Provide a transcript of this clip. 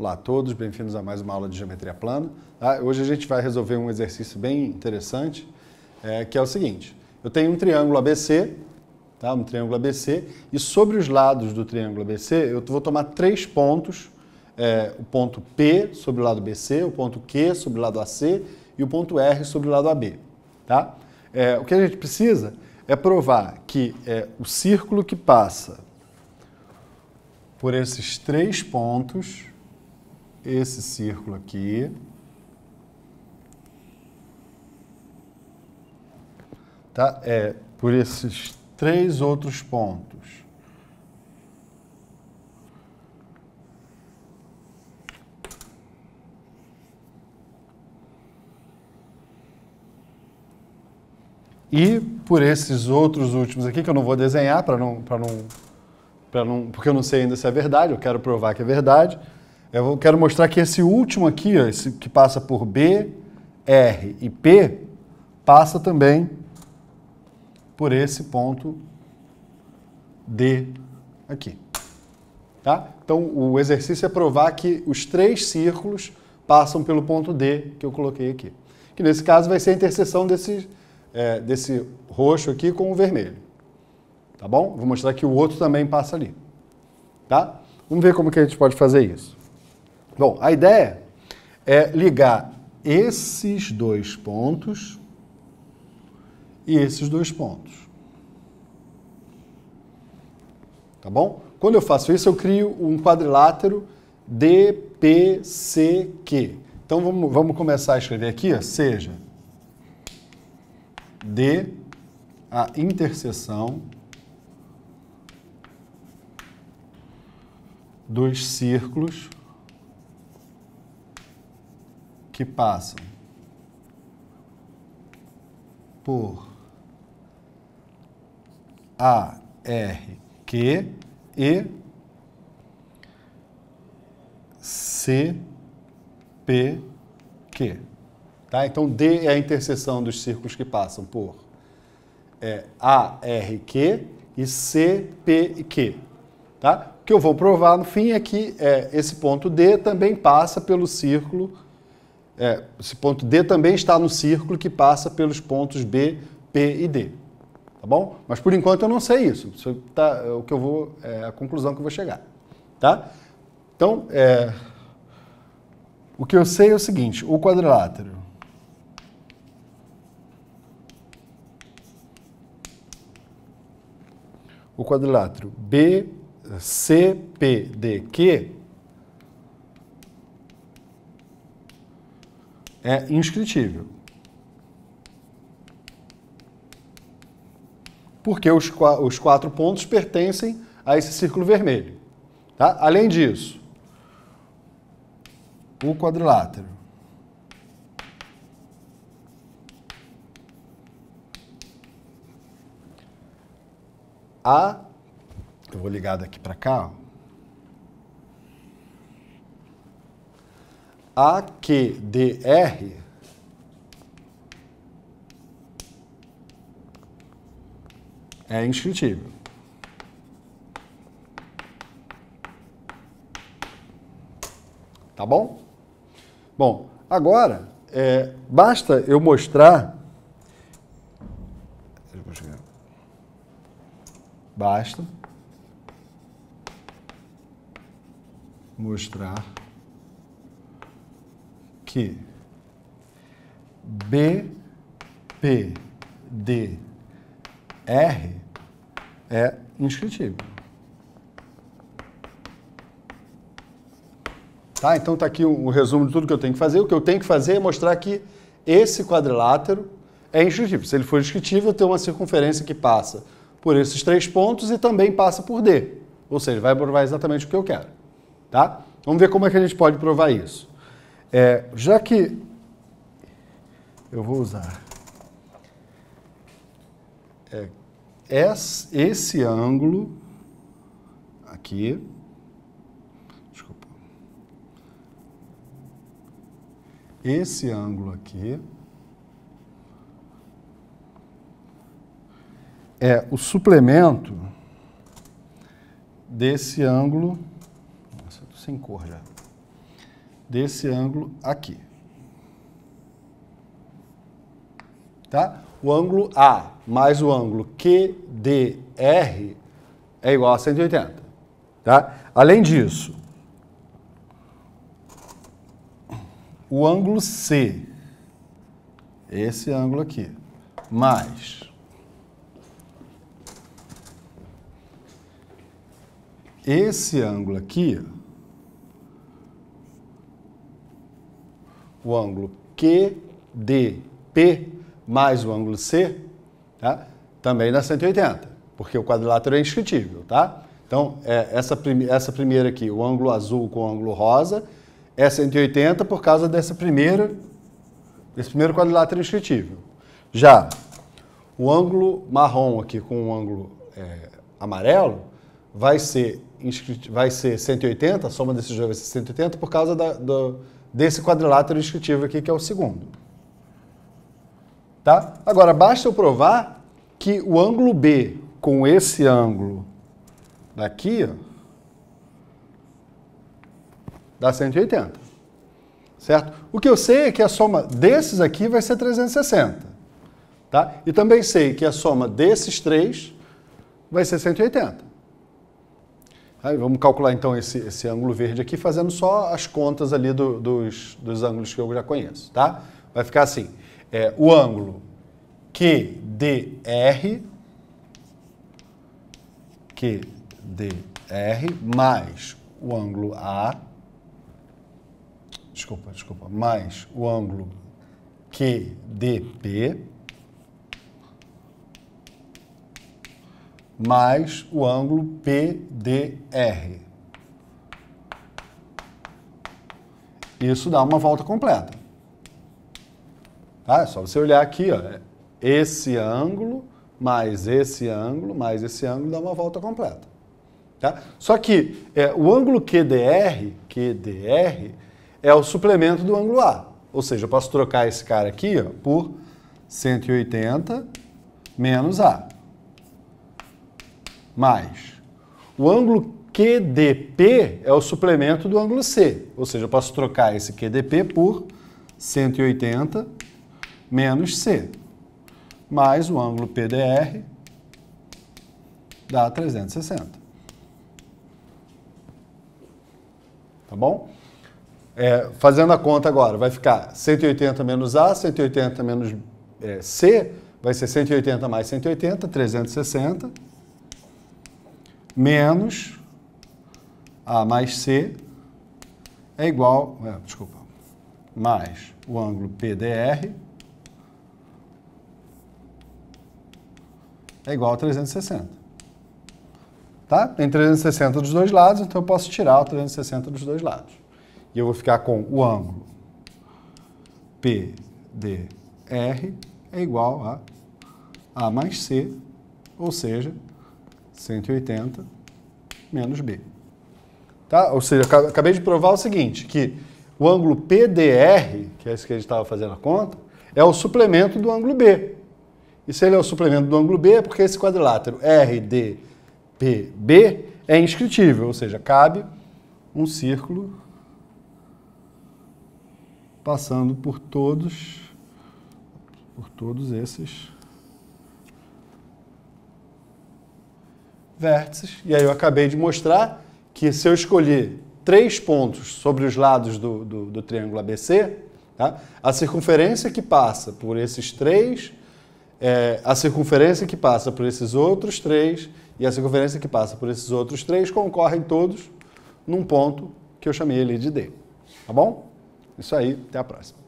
Olá a todos, bem-vindos a mais uma aula de geometria plana. Tá? hoje a gente vai resolver um exercício bem interessante, é, que é o seguinte. Eu tenho um triângulo ABC, tá? um triângulo ABC, e sobre os lados do triângulo ABC eu vou tomar três pontos, é, o ponto P sobre o lado BC, o ponto Q sobre o lado AC e o ponto R sobre o lado AB. Tá? É, o que a gente precisa é provar que é, o círculo que passa por esses três pontos esse círculo aqui. Tá? É por esses três outros pontos. E por esses outros últimos aqui, que eu não vou desenhar para não, pra não, pra não, porque eu não sei ainda se é verdade, eu quero provar que é verdade. Eu quero mostrar que esse último aqui, ó, esse que passa por B, R e P, passa também por esse ponto D aqui. Tá? Então, o exercício é provar que os três círculos passam pelo ponto D que eu coloquei aqui. Que nesse caso vai ser a interseção desse, é, desse roxo aqui com o vermelho. Tá bom? Vou mostrar que o outro também passa ali. Tá? Vamos ver como que a gente pode fazer isso. Bom, a ideia é ligar esses dois pontos e esses dois pontos. Tá bom? Quando eu faço isso, eu crio um quadrilátero DPCQ. Então vamos, vamos começar a escrever aqui, ó, seja D a interseção dos círculos que passam por A, R, Q e C, P, Q. Tá? Então, D é a interseção dos círculos que passam por é, A, R, Q e C, P e Q. Tá? O que eu vou provar no fim é que é, esse ponto D também passa pelo círculo é, esse ponto D também está no círculo que passa pelos pontos B, P e D. Tá bom? Mas por enquanto eu não sei isso. isso tá, é o que eu vou, é a conclusão que eu vou chegar. Tá? Então, é, o que eu sei é o seguinte: o quadrilátero o quadrilátero BCPDQ é inscritível. Porque os, os quatro pontos pertencem a esse círculo vermelho. Tá? Além disso, o quadrilátero. A, eu vou ligar daqui para cá, AQDR é inscritível. Tá bom? Bom, agora é, basta eu mostrar. Basta mostrar que BPDR é inscritível. Tá? Então está aqui o, resumo de tudo que eu tenho que fazer. O que eu tenho que fazer é mostrar que esse quadrilátero é inscritível. Se ele for inscritível, tenho uma circunferência que passa por esses três pontos e também passa por D. Ou seja, vai provar exatamente o que eu quero. Tá? Vamos ver como é que a gente pode provar isso. É, já que eu vou usar é, esse, esse ângulo aqui, desculpa, esse ângulo aqui é o suplemento desse ângulo, nossa, eu tô sem cor já desse ângulo aqui. Tá? O ângulo A mais o ângulo QDR é igual a 180. Tá? Além disso, o ângulo C, esse ângulo aqui, mais esse ângulo aqui, o ângulo QDP mais o ângulo C, tá? também dá 180, porque o quadrilátero é inscritível, tá? Então, é essa, prim essa primeira aqui, o ângulo azul com o ângulo rosa, é 180 por causa dessa primeira, desse primeiro quadrilátero inscritível. Já o ângulo marrom aqui com o ângulo é, amarelo vai ser, vai ser 180, a soma desses dois vai ser 180 por causa da, do, desse quadrilátero descritivo aqui, que é o segundo. Tá? Agora, basta eu provar que o ângulo B com esse ângulo daqui ó, dá 180. Certo? O que eu sei é que a soma desses aqui vai ser 360. Tá? E também sei que a soma desses três vai ser 180. Aí vamos calcular então esse, esse ângulo verde aqui, fazendo só as contas ali do, dos, dos ângulos que eu já conheço, tá? Vai ficar assim, é, o ângulo QDR, QDR mais o ângulo A, desculpa, desculpa, mais o ângulo QDP, mais o ângulo PDR. Isso dá uma volta completa. Tá? É só você olhar aqui, ó. É esse ângulo, mais esse ângulo, mais esse ângulo, dá uma volta completa. Tá? Só que é, o ângulo QDR, QDR é o suplemento do ângulo A. Ou seja, eu posso trocar esse cara aqui ó, por 180 menos A mais. O ângulo QDP é o suplemento do ângulo C, ou seja, eu posso trocar esse QDP por 180 menos C, mais o ângulo PDR dá 360. Tá bom? É, fazendo a conta agora, vai ficar 180 menos A, 180 menos é, C, vai ser 180 mais 180, 360 menos A mais C é igual, é, desculpa, mais o ângulo PDR é igual a 360. Tá? Tem 360 dos dois lados, então eu posso tirar o 360 dos dois lados. E eu vou ficar com o ângulo PDR é igual a A mais C, ou seja, 180 menos B. Tá? Ou seja, acabei de provar o seguinte, que o ângulo PDR, que é esse que a gente estava fazendo a conta, é o suplemento do ângulo B. E se ele é o suplemento do ângulo B, é porque esse quadrilátero RDPB é inscritível, ou seja, cabe um círculo passando por todos, por todos esses vértices. E aí eu acabei de mostrar que se eu escolher três pontos sobre os lados do, do, do triângulo ABC, tá? a circunferência que passa por esses três, é, a circunferência que passa por esses outros três e a circunferência que passa por esses outros três concorrem todos num ponto que eu chamei ele de D. Tá bom? Isso aí, até a próxima.